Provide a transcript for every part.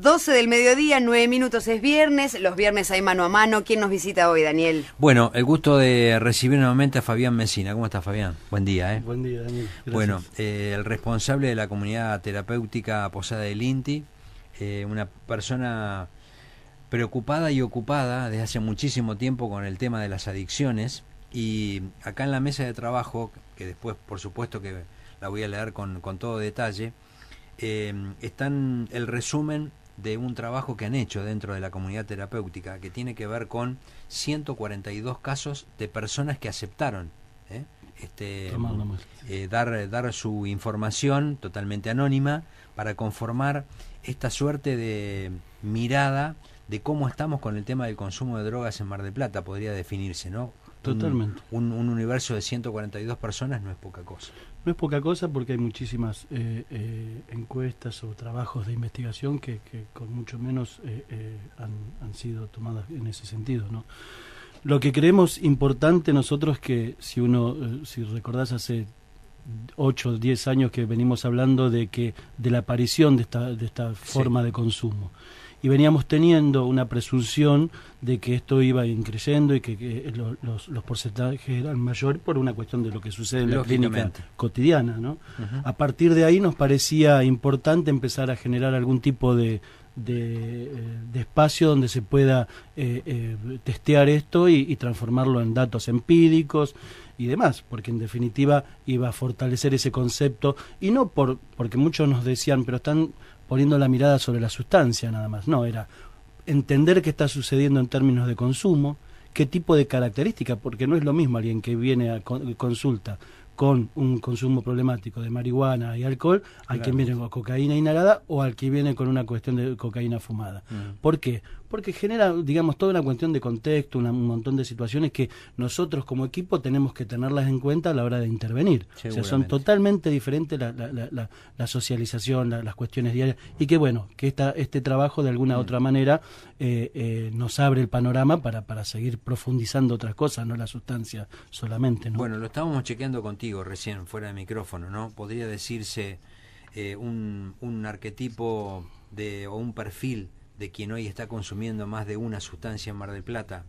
12 del mediodía, 9 minutos es viernes, los viernes hay mano a mano. ¿Quién nos visita hoy, Daniel? Bueno, el gusto de recibir nuevamente a Fabián Mesina. ¿Cómo estás, Fabián? Buen día, ¿eh? Buen día, Daniel. Bueno, eh, el responsable de la comunidad terapéutica Posada del INTI, eh, una persona preocupada y ocupada desde hace muchísimo tiempo con el tema de las adicciones. Y acá en la mesa de trabajo, que después, por supuesto, que la voy a leer con, todo detalle, eh, están el resumen de un trabajo que han hecho dentro de la comunidad terapéutica que tiene que ver con 142 casos de personas que aceptaron ¿eh? este, mm, eh, dar, dar su información totalmente anónima para conformar esta suerte de mirada de cómo estamos con el tema del consumo de drogas en Mar del Plata, podría definirse, ¿no? Totalmente. Un, universo de 142 personas no es poca cosa. No es poca cosa porque hay muchísimas eh, eh, encuestas o trabajos de investigación que, con mucho menos eh, han, sido tomadas en ese sentido, Lo que creemos importante nosotros es que si uno, si recordás hace 8 o 10 años que venimos hablando de que de la aparición de esta, de esta forma de consumo y veníamos teniendo una presunción de que esto iba increyendo y que, eh, los, porcentajes eran mayores por una cuestión de lo que sucede en la clínica cotidiana. A partir de ahí nos parecía importante empezar a generar algún tipo de, eh, espacio donde se pueda eh, testear esto y, transformarlo en datos empíricos y demás, porque en definitiva iba a fortalecer ese concepto y no porque muchos nos decían, pero están poniendo la mirada sobre la sustancia nada más. No, era entender qué está sucediendo en términos de consumo, qué tipo de característica, porque no es lo mismo alguien que viene a consulta con un consumo problemático de marihuana y alcohol, al que viene con cocaína inhalada o al que viene con una cuestión de cocaína fumada. Mm. ¿Por qué? porque genera, digamos, toda una cuestión de contexto, un montón de situaciones que nosotros como equipo tenemos que tenerlas en cuenta a la hora de intervenir. O sea, son totalmente diferentes la, socialización, las cuestiones diarias, y que bueno, que este trabajo de alguna u mm. otra manera eh, eh, nos abre el panorama para, para seguir profundizando otras cosas, no la sustancia solamente. Bueno, lo estábamos chequeando contigo recién, fuera de micrófono, ¿no? Podría decirse eh, un, un arquetipo de, o un perfil de quien hoy está consumiendo más de una sustancia en Mar del Plata,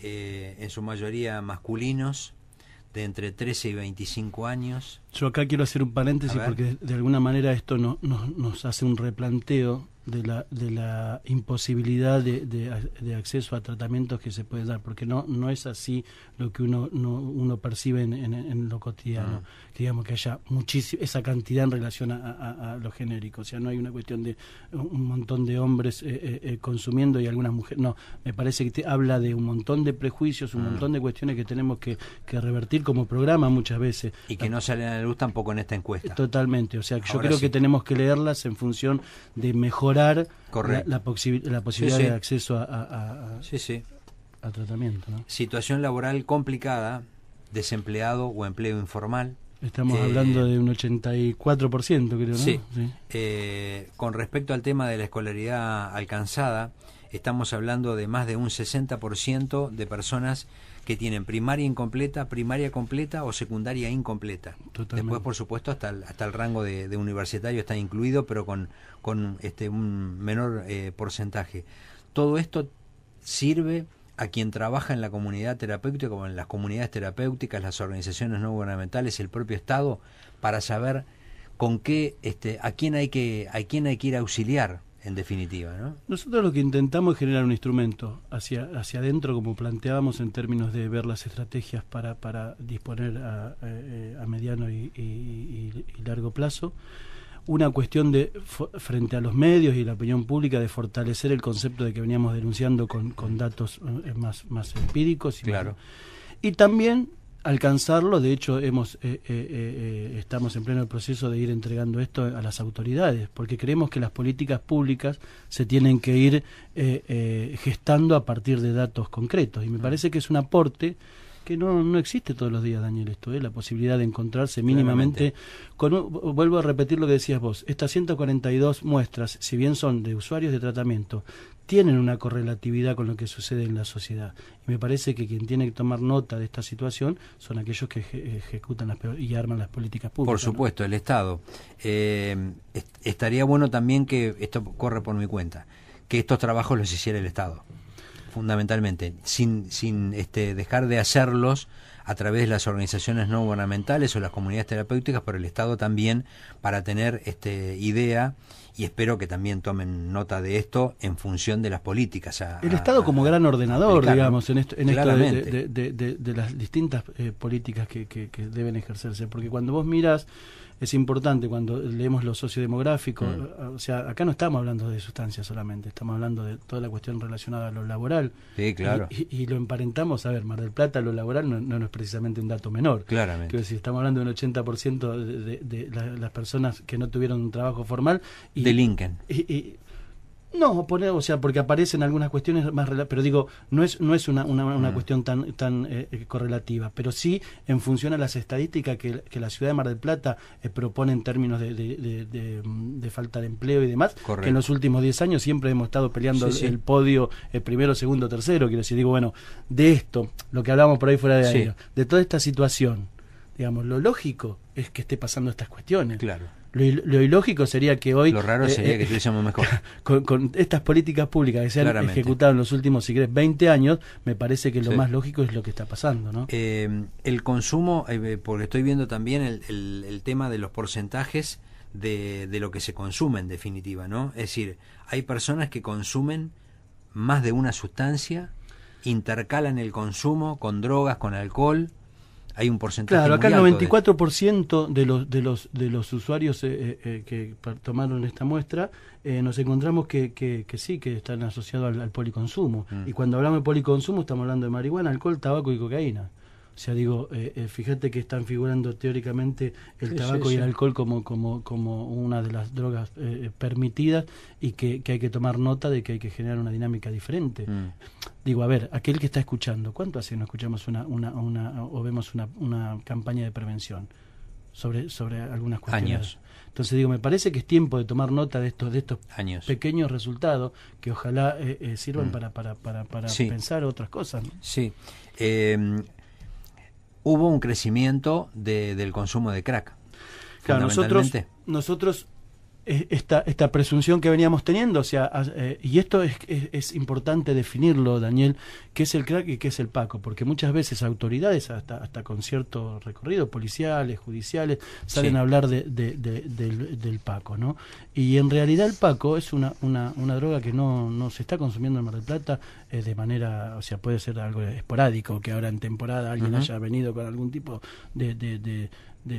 eh, en su mayoría masculinos, de entre 13 y 25 años. Yo acá quiero hacer un paréntesis porque de alguna manera esto nos hace un replanteo de la, de la imposibilidad de, acceso a tratamientos que se puede dar, porque no, no es así lo que uno, uno percibe en, en, lo cotidiano, ah. digamos que haya esa cantidad en relación a, a, genérico, los genéricos, o sea, no hay una cuestión de un montón de hombres eh, eh, eh, consumiendo y algunas mujeres, no, me parece que te habla de un montón de prejuicios, un ah. montón de cuestiones que tenemos que, que, revertir como programa muchas veces. Y que no salen a la luz tampoco en esta encuesta. Totalmente, o sea, yo creo que tenemos que leerlas en función de mejor mejorar la, posibilidad de acceso a, a, sí, a tratamiento. Situación laboral complicada, desempleado o empleo informal. Estamos eh, hablando de un 84%, creo, ¿no? Sí. Eh, con respecto al tema de la escolaridad alcanzada, estamos hablando de más de un 60% de personas que tienen primaria incompleta, primaria completa o secundaria incompleta. Después, por supuesto, hasta el, hasta el rango de, universitario está incluido, pero con, este, un menor eh, porcentaje. Todo esto sirve a quien trabaja en la comunidad terapéutica, como en las comunidades terapéuticas, las organizaciones no gubernamentales, el propio Estado, para saber con qué, este, a quién hay que, a quién hay que ir a auxiliar, en definitiva, ¿no? Nosotros lo que intentamos es generar un instrumento hacia, hacia adentro, como planteábamos en términos de ver las estrategias para, disponer a, eh, eh, mediano y, largo plazo, una cuestión de frente a los medios y la opinión pública de fortalecer el concepto de que veníamos denunciando con, datos eh, más, más empíricos. Y claro. y también alcanzarlo. De hecho, hemos, eh, eh, eh, estamos en pleno proceso de ir entregando esto a las autoridades, porque creemos que las políticas públicas se tienen que ir gestando a partir de datos concretos. Y me parece que es un aporte que no, no existe todos los días, Daniel, esto, la posibilidad de encontrarse mínimamente con... vuelvo a repetir lo que decías vos, estas 142 muestras, si bien son de usuarios de tratamiento, tienen una correlatividad con lo que sucede en la sociedad. Y me parece que quien tiene que tomar nota de esta situación son aquellos que ejecutan y arman las políticas públicas. Por supuesto, el Estado. Eh, estaría bueno también que, esto corre por mi cuenta, que estos trabajos los hiciera el Estado, fundamentalmente, sin, sin este, dejar de hacerlos a través de las organizaciones no gubernamentales o las comunidades terapéuticas, pero el Estado también, para tener este, idea y espero que también tomen nota de esto en función de las políticas. el Estado como gran ordenador, digamos, en esto, en de, las distintas eh, políticas que, que, deben ejercerse, porque cuando vos miras es importante cuando leemos lo sociodemográfico. Mm. Eh, o sea, acá no estamos hablando de sustancias solamente, estamos hablando de toda la cuestión relacionada a lo laboral. Sí, claro. Y, lo emparentamos, a ver, Mar del Plata, lo laboral no, no, es precisamente un dato menor. Claramente. estamos hablando de un 80% de, las personas que no tuvieron un trabajo formal. Y, Delinquen. Y, no, o sea, porque aparecen algunas cuestiones más, pero digo, no es, no es una, una, mm. cuestión tan, tan eh, eh, correlativa, pero sí en función a las estadísticas que, la ciudad de Mar del Plata eh, propone en términos mm, de, falta de empleo y demás, que en los últimos 10 años siempre hemos estado peleando el, podio primero, segundo, tercero, quiero decir, digo, bueno, de esto, lo que hablábamos por ahí fuera de ahí, de toda esta situación Digamos, lo lógico es que esté pasando estas cuestiones. Claro. Lo, ilógico sería que hoy. Lo raro eh, sería eh, que estuviésemos mejor. Con, estas políticas públicas que se han ejecutado en los últimos, si 20 años, me parece que lo más lógico es lo que está pasando, ¿no? Eh, el consumo, porque estoy viendo también el, el, el tema de los porcentajes de, de, lo que se consume, en definitiva, ¿no? Es decir, hay personas que consumen más de una sustancia, intercalan el consumo con drogas, con alcohol hay un porcentaje. Claro, acá el 94% de... de... los de los de los usuarios eh, eh, eh, que tomaron esta muestra nos encontramos que, que, sí que están asociados al, policonsumo mm. y cuando hablamos de policonsumo estamos hablando de marihuana, alcohol, tabaco y cocaína. O sea, digo, eh, eh, fíjate que están figurando teóricamente el tabaco y el alcohol como, una de las drogas eh, permitidas y que, hay que tomar nota de que hay que generar una dinámica diferente. Mm. Digo, a ver, aquel que está escuchando, ¿cuánto hace no escuchamos una, una, o vemos una, campaña de prevención? sobre, sobre algunas cuestiones. Años. Entonces digo, me parece que es tiempo de tomar nota de estos, de estos pequeños resultados que ojalá sirvan mm. para, pensar otras cosas. ¿no? Sí. Em, hubo un crecimiento del consumo de crack. Claro, nosotros, nosotros esta, esta presunción que veníamos teniendo. O sea, eh, y esto es, es, importante definirlo, Daniel, qué es el crack y qué es el paco, porque muchas veces autoridades, hasta, hasta con cierto recorrido, policiales, judiciales, salen a hablar de, del, del, paco, ¿no? Y en realidad el paco es una, una, droga que no, se está consumiendo en Mar del Plata eh, de manera, o sea, puede ser algo esporádico, que ahora en temporada alguien haya venido con algún tipo de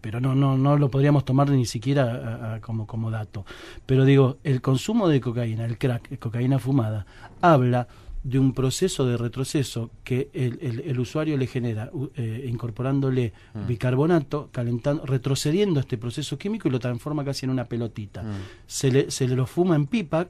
pero no, no, no lo podríamos tomar ni siquiera como, como dato. Pero digo, el consumo de cocaína, el crack, eh, cocaína fumada, habla de un proceso de retroceso que el, usuario le genera eh, incorporándole mm. bicarbonato, calentando, retrocediendo este proceso químico y lo transforma casi en una pelotita. Mm. Se, le, se le lo fuma en pipa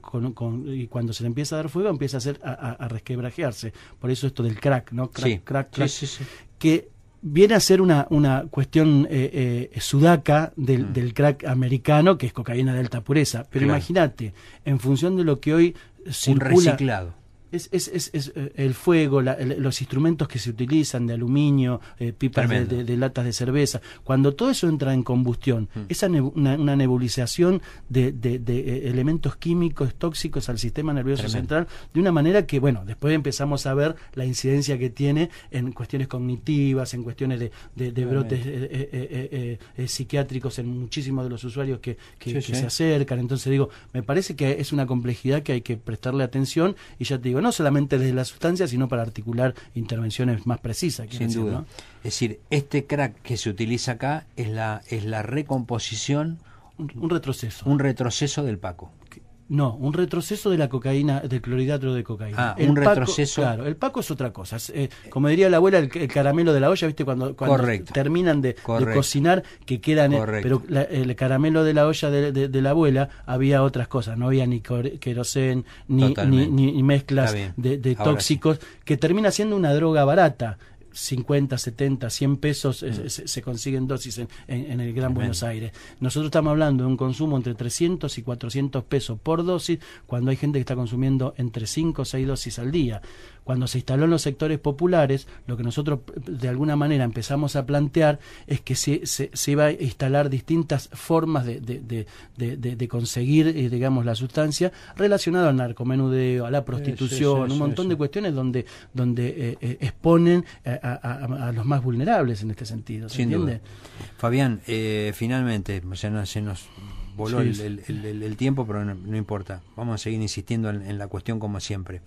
y cuando se le empieza a dar fuego empieza a, hacer, a, resquebrajearse. Por eso esto del crack, ¿no? Crack, crack, Sí, sí, que viene a ser una, una cuestión eh, eh, sudaca mm. del, crack americano, que es cocaína de alta pureza. Pero imagínate, en función de lo que hoy circula... reciclado es, es, es, eh, el fuego, los instrumentos que se utilizan de aluminio, eh, pipas de, latas de cerveza. Cuando todo eso entra en combustión, mm. esa una, nebulización de, eh, elementos químicos tóxicos al sistema nervioso central de una manera que, bueno, después empezamos a ver la incidencia que tiene en cuestiones cognitivas, en cuestiones de, brotes psiquiátricos en muchísimos de los usuarios que, se acercan. Entonces digo, me parece que es una complejidad que hay que prestarle atención y ya te digo, no solamente desde la sustancia, sino para articular intervenciones más precisas. Sin duda. Es decir, este crack que se utiliza acá es la, es la recomposición. un retroceso. Un retroceso del Paco. No, un retroceso de la cocaína, del clorhidrato de cocaína. Ah, un retroceso. Claro, el paco es otra cosa. Eh, como diría la abuela, el, caramelo de la olla, ¿viste? Cuando, terminan de, cocinar, que quedan. Eh, Correcto. Pero el caramelo de la olla de, la abuela había otras cosas. No había ni querosén, ni, ni, ni, mezclas de, tóxicos, que termina siendo una droga barata. 50, 70, 100 pesos eh, se, consiguen dosis en, el Gran Buenos Aires. Nosotros estamos hablando de un consumo entre 300 y 400 pesos por dosis cuando hay gente que está consumiendo entre 5 o 6 dosis al día. Cuando se instaló en los sectores populares, lo que nosotros de alguna manera empezamos a plantear es que se, se, a instalar distintas formas de, conseguir, eh, digamos, la sustancia relacionada al narcomenudeo, a la prostitución, un montón de cuestiones donde, donde eh, eh, exponen a, los más vulnerables en este sentido. entiende? Fabián, eh, finalmente, se nos voló el, tiempo, pero no, importa. Vamos a seguir insistiendo en la cuestión como siempre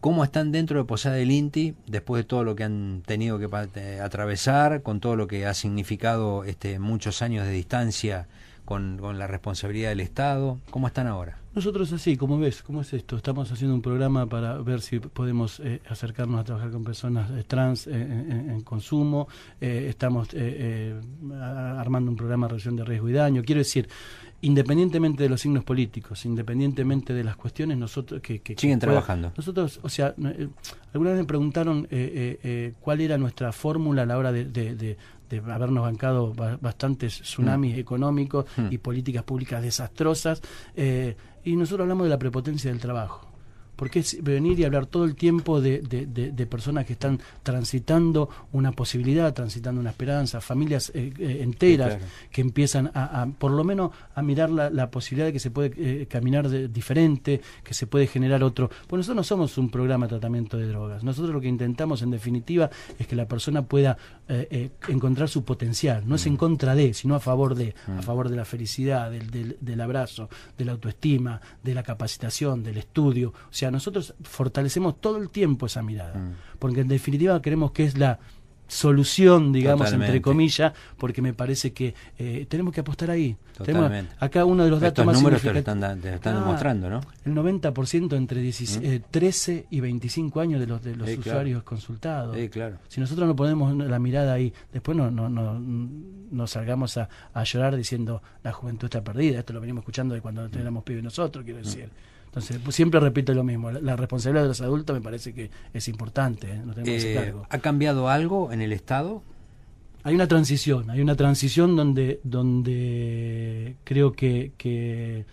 cómo están dentro de Posada del Inti después de todo lo que han tenido que eh, atravesar, con todo lo que ha significado este, muchos años de distancia con, la responsabilidad del Estado. ¿Cómo están ahora? Nosotros así, como ves, ¿cómo es esto? Estamos haciendo un programa para ver si podemos eh, acercarnos a trabajar con personas eh, trans en, en, consumo. estamos armando un programa de reducción de riesgo y daño. Quiero decir, independientemente de los signos políticos, independientemente de las cuestiones, nosotros que... Siguen trabajando. Nosotros, o sea, eh, algunas me preguntaron eh, eh, cuál era nuestra fórmula a la hora de, habernos bancado bastantes tsunamis mm. económicos mm. y políticas públicas desastrosas, y nosotros hablamos de la prepotencia del trabajo porque es venir y hablar todo el tiempo de, personas que están transitando una posibilidad, transitando una esperanza, familias eh, eh, enteras que empiezan a, por lo menos, a mirar la, posibilidad de que se puede eh, caminar diferente, que se puede generar otro. Pues nosotros no somos un programa de tratamiento de drogas. Nosotros lo que intentamos, en definitiva, es que la persona pueda eh, eh, encontrar su potencial. No es en mm. contra de, sino a favor de, a mm. favor de la felicidad, del, del, abrazo, de la autoestima, de la capacitación, del estudio. O sea, nosotros fortalecemos todo el tiempo esa mirada, mm. porque en definitiva creemos que es la solución, digamos, entre comillas, porque me parece que eh, tenemos que apostar ahí. acá uno de los datos más números te están, te lo están ah, ¿no? El 90% entre 13 eh, y 25 años de los, de los usuarios consultados. claro. Si nosotros no ponemos la mirada ahí, después no, no, no, salgamos a, llorar diciendo la juventud está perdida. Esto lo venimos escuchando de cuando teníamos pibes nosotros, quiero decir. Entonces, pues, siempre repito lo mismo, la, responsabilidad de los adultos me parece que es importante, ¿eh? eh, ¿Ha cambiado algo en el Estado? Hay una transición, hay una transición donde, donde creo que,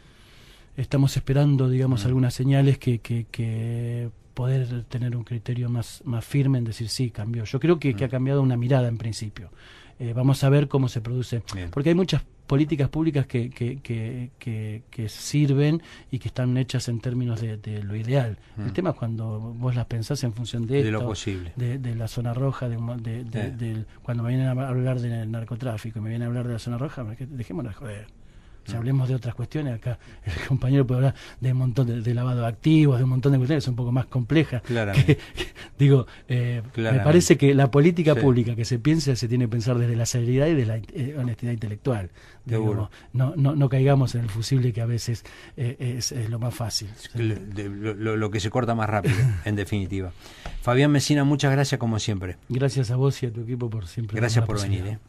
estamos esperando, digamos, mm. algunas señales que, poder tener un criterio más, firme en decir sí, cambió. Yo creo que, ha mm. cambiado una mirada en principio. Eh, vamos a ver cómo se produce. Porque hay muchas políticas públicas que, sirven y que están hechas en términos de, lo ideal. El mm. tema es cuando vos las pensás en función de, de lo posible. De, la zona roja, de, eh. cuando me vienen a hablar del narcotráfico, y me vienen a hablar de la zona roja, dejémonos joder. Si hablemos de otras cuestiones, acá el compañero puede hablar de un montón de, lavado de activos, de un montón de cuestiones que un poco más complejas. Claro. digo, eh, me parece que la política pública que se piensa se tiene que pensar desde la seriedad y de la eh, honestidad intelectual. De no, no, no caigamos en el fusible que a veces eh, es, lo más fácil. Lo, que se corta más rápido, en definitiva. Fabián Mesina, muchas gracias como siempre. Gracias a vos y a tu equipo por siempre. Gracias por venir.